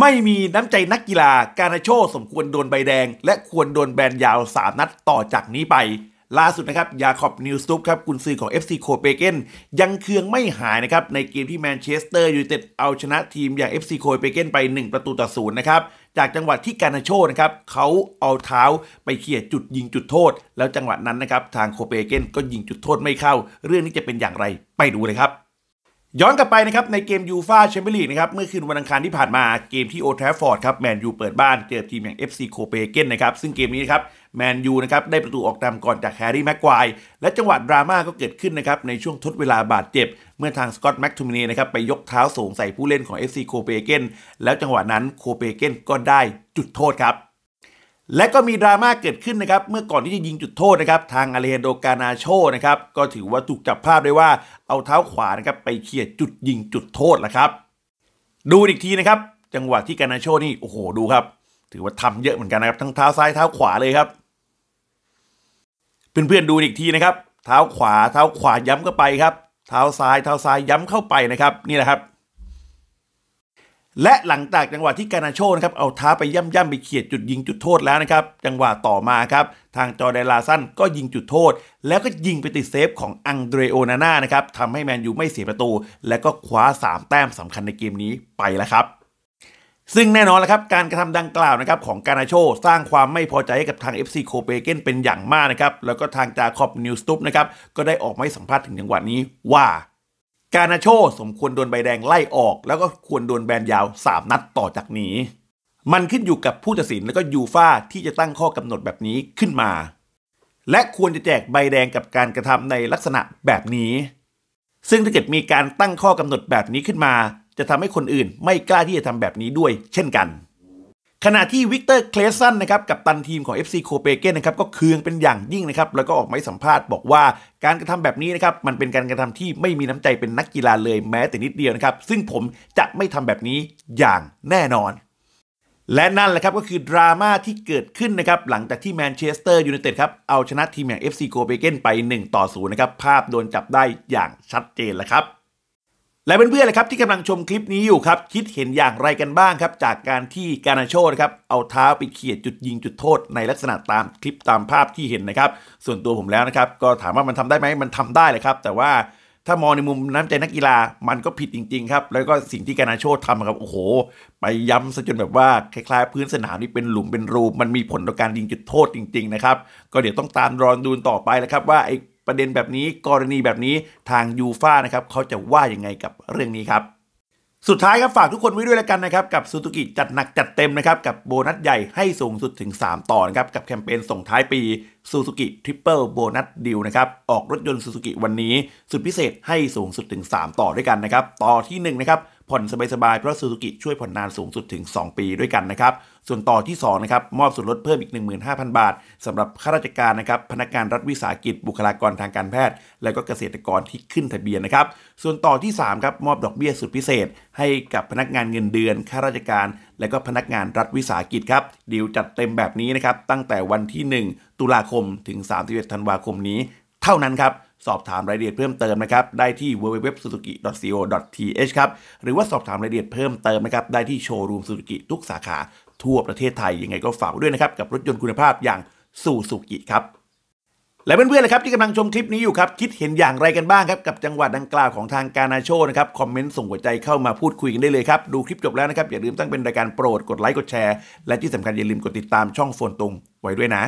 ไม่มีน้ำใจนักกีฬาการาโช สมควรโดนใบแดง และควรโดนแบนยาว3นัดต่อจากนี้ไป ล่าสุดนะครับ ยาคอบนิวสุปครับ กุนซือของ FC โคเปเกนยังเคืองไม่หายนะครับ ในเกมที่แมนเชสเตอร์ยูไนเต็ดเอาชนะทีม อย่าง FC โคเปเกนไป 1 ประตูต่อศูนย์นะครับ จากจังหวะที่การาโชนะครับเขาเอาเท้าไปเขี่ยจุดยิงจุดโทษ แล้วจังหวะนั้นนะครับทางโคเปเกนก็ยิงจุดโทษไม่เข้า เรื่องนี้จะเป็นอย่างไร ไปดูเลยครับย้อนกลับไปนะครับในเกมยูฟาแชมเปี้ยนลีกนะครับเมื่อคืนวันอังคารที่ผ่านมาเกมที่โอทัาฟอร์ดครับแมนยูเปิดบ้านเจอทีมอย่าง FC โคเปเกนนะครับซึ่งเกมนี้ครับแมนยูนะครับได้ประตูออกนำก่อนจากแฮร์รี่แม็กควายและจังหวะดราม่าก็เกิดขึ้นนะครับในช่วงทดเวลาบาดเจ็บ เมื่อทางสกอตแม็กทูมินีนะครับไปยกเท้าส่งใส่ผู้เล่นของ FC โคเปเกนแล้วจังหวะนั้นโคเปเกนก็ได้จุดโทษครับและก็มีดราม่าเกิดขึ้นนะครับ เมื่อก่อนที่จะยิงจุดโทษนะครับทางอาเลนโดกานาโชนะครับก็ถือว่าถูกจับภาพได้ว่า เอาเท้าขวานะครับ ไปเขี่ยจุดยิงจุดโทษแห้ะครับ ดูอีกทีนะครับ จังหวะที่กานาโชนี่โอ้โห ดูครับถือว่าทำเยอะเหมือนกันนะครับ ทั้งเท้าซ้ายเท้าขวาเลยครับเพื่อนๆ ดูอีกทีนะครับ เท้าขวาเท้าขวาย้ำเข้าไปครับเท้าซ้ายเท้าซ้ายย้ำเข้าไปนะครับ นี่แหละครับและหลังจากจังหวะที่การนาโชนะครับเอาท้าไปย่ำย่ำไปเขียดจุดยิงจุดโทษแล้วนะครับจังหวะต่อมาครับทางจอแดนลาซันก็ยิงจุดโทษ แล้วก็ยิงไปติดเซฟของอังเดรโอนาน่านะครับทำให้แมนยูไม่เสียประตู และก็คว้า3แต้มสำคัญในเกมนี้ไปแล้วครับซึ่งแน่นอนแล้วครับการกระทำดังกล่าวนะครับของการาโช สร้างความไม่พอใจให้กับทาง FC โคเปเกนเป็นอย่างมากนะครับแล้วก็ทางจาคอบนิวสตุปนะครับก็ได้ออกมาสัมภาษณ์ถึงจังหวะนี้ว่าการนาโชสมควรโดนใบแดงไล่ออก แล้วก็ควรโดนแบนยาว3นัดต่อจากนี้ มันขึ้นอยู่กับผู้ตัดสินแล้วก็ยูฟ่าที่จะตั้งข้อกำหนดแบบนี้ขึ้นมา และควรจะแจกใบแดงกับการกระทำในลักษณะแบบนี้ ซึ่งถ้าเกิดมีการตั้งข้อกำหนดแบบนี้ขึ้นมา จะทำให้คนอื่นไม่กล้าที่จะทำแบบนี้ด้วย เช่นกันขณะที่วิกเตอร์เคลสันนะครับกับตันทีมของ FC โคเปเกนนะครับก็เคืองเป็นอย่างยิ่งนะครับแล้วก็ออกมาสัมภาษณ์บอกว่าการกระทำแบบนี้นะครับมันเป็นการกระทำที่ไม่มีน้ำใจเป็นนักกีฬาเลยแม้แต่นิดเดียวนะครับซึ่งผมจะไม่ทำแบบนี้อย่างแน่นอน และนั่นแหละครับก็คือดราม่าที่เกิดขึ้นนะครับหลังจากที่แมนเชสเตอร์ยูไนเต็ดครับเอาชนะทีมอย่าง FC โคเปเกนไป 1ต่อ0นะครับภาพโดนจับได้อย่างชัดเจนแล้วครับและเพื่อนๆเลยครับที่กำลังชมคลิปนี้อยู่ครับคิดเห็นอย่างไรกันบ้างครับจากการที่การาโชนะครับเอาเท้าไปเขี่ยจุดยิงจุดโทษในลักษณะตามคลิปตามภาพที่เห็นนะครับส่วนตัวผมแล้วนะครับก็ถามว่ามันทำได้ไหมมันทำได้เลยครับแต่ว่าถ้ามองในมุมน้ำใจนักกีฬามันก็ผิดจริงๆครับแล้วก็สิ่งที่การาโชทำครับโอ้โหไปย้ำซะจนแบบว่าคล้าย ๆ พื้นสนามนี่เป็นหลุมเป็นรูมันมีผลต่อการยิงจุดโทษจริงๆนะครับก็เดี๋ยวต้องตามรอนดูนต่อไปแล้วครับว่าไอ้ประเด็นแบบนี้กรณีแบบนี้ทางยูฟ่านะครับเขาจะว่ายังไงกับเรื่องนี้ครับ สุดท้ายครับฝากทุกคนไว้ด้วยแล้วกันนะครับ กับซูซูกิจัดหนักจัดเต็มนะครับกับโบนัสใหญ่ให้สูงสุดถึง 3 ต่อนะครับกับแคมเปญส่งท้ายปีซูซูกิทริปเปิลโบนัสดิวนะครับออกรถยนต์ซูซูกิวันนี้ สุดพิเศษให้สูงสุดถึง 3 ต่อด้วยกันนะครับ ต่อที่1นะครับผ่อนสบายๆ เพราะซูซูกิช่วยผ่อนนานสูงสุดถึง 2 ปีด้วยกันนะครับ ส่วนต่อที่ 2นะครับมอบส่วนลดเพิ่มอีก 15,000บาท สำหรับข้าราชการนะครับ พนักงานรัฐวิสาหกิจบุคลากรทางการแพทย์ และก็เกษตรกรที่ขึ้นทะเบียนนะครับ ส่วนต่อที่ 3 ครับมอบดอกเบี้ยสุดพิเศษ ให้กับพนักงานเงินเดือนข้าราชการ และก็พนักงานรัฐวิสาหกิจครับดีลจัดเต็มแบบนี้นะครับ ตั้งแต่วันที่ 1 ตุลาคมถึง31ธันวาคมนี้ เท่านั้นครับสอบถามรายละเอียดเพิ่มเติมนะครับได้ที่ www.suzuki.co.th ครับหรือว่าสอบถามรายละเอียดเพิ่มเติมนะครับได้ที่โชว์รูมสุสุกิทุกสาขาทั่วประเทศไทยยังไงก็ฝากด้วยนะครับ กับรถยนต์คุณภาพอย่างสุสุกิครับ และเพื่อนๆเลยครับที่กำลังชมคลิปนี้อยู่ครับ คิดเห็นอย่างไรกันบ้าง ครับ กับจังหวัดดังกล่าวของทางการนาโชนะครับคอมเมนต์ส่งหัวใจเข้ามาพูดคุยกันได้เลยครับดูคลิปจบแล้วนะครับอย่าลืมตั้งเป็นรายการโปรดกดไลค์กดแชร์และที่สำคัญอย่าลืมกดติดตามช่องโฟนตรงไว้ด้วยนะ